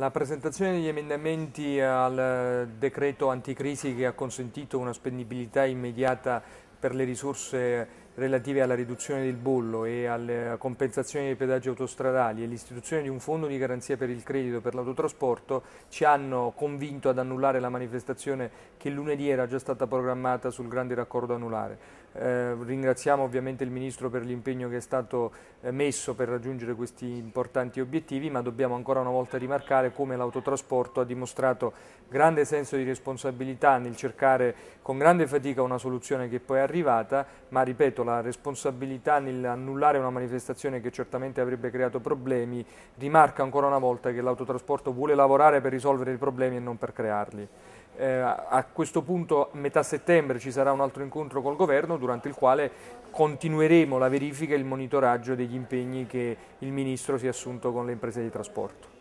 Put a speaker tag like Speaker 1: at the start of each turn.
Speaker 1: La presentazione degli emendamenti al eh, decreto anticrisi che ha consentito una spendibilità immediata per le risorse relative alla riduzione del bollo e alla compensazione dei pedaggi autostradali e l'istituzione di un fondo di garanzia per il credito per l'autotrasporto ci hanno convinto ad annullare la manifestazione che lunedì era già stata programmata sul grande raccordo anulare. Eh, ringraziamo ovviamente il Ministro per l'impegno che è stato eh, messo per raggiungere questi importanti obiettivi, ma dobbiamo ancora una volta rimarcare come l'autotrasporto ha dimostrato grande senso di responsabilità nel cercare con grande fatica una soluzione che poi è arrivata, ma ripeto ripeto, la responsabilità nell'annullare una manifestazione che certamente avrebbe creato problemi rimarca ancora una volta che l'autotrasporto vuole lavorare per risolvere i problemi e non per crearli. Eh, a questo punto, a metà settembre, ci sarà un altro incontro col governo durante il quale continueremo la verifica e il monitoraggio degli impegni che il Ministro si è assunto con le imprese di trasporto.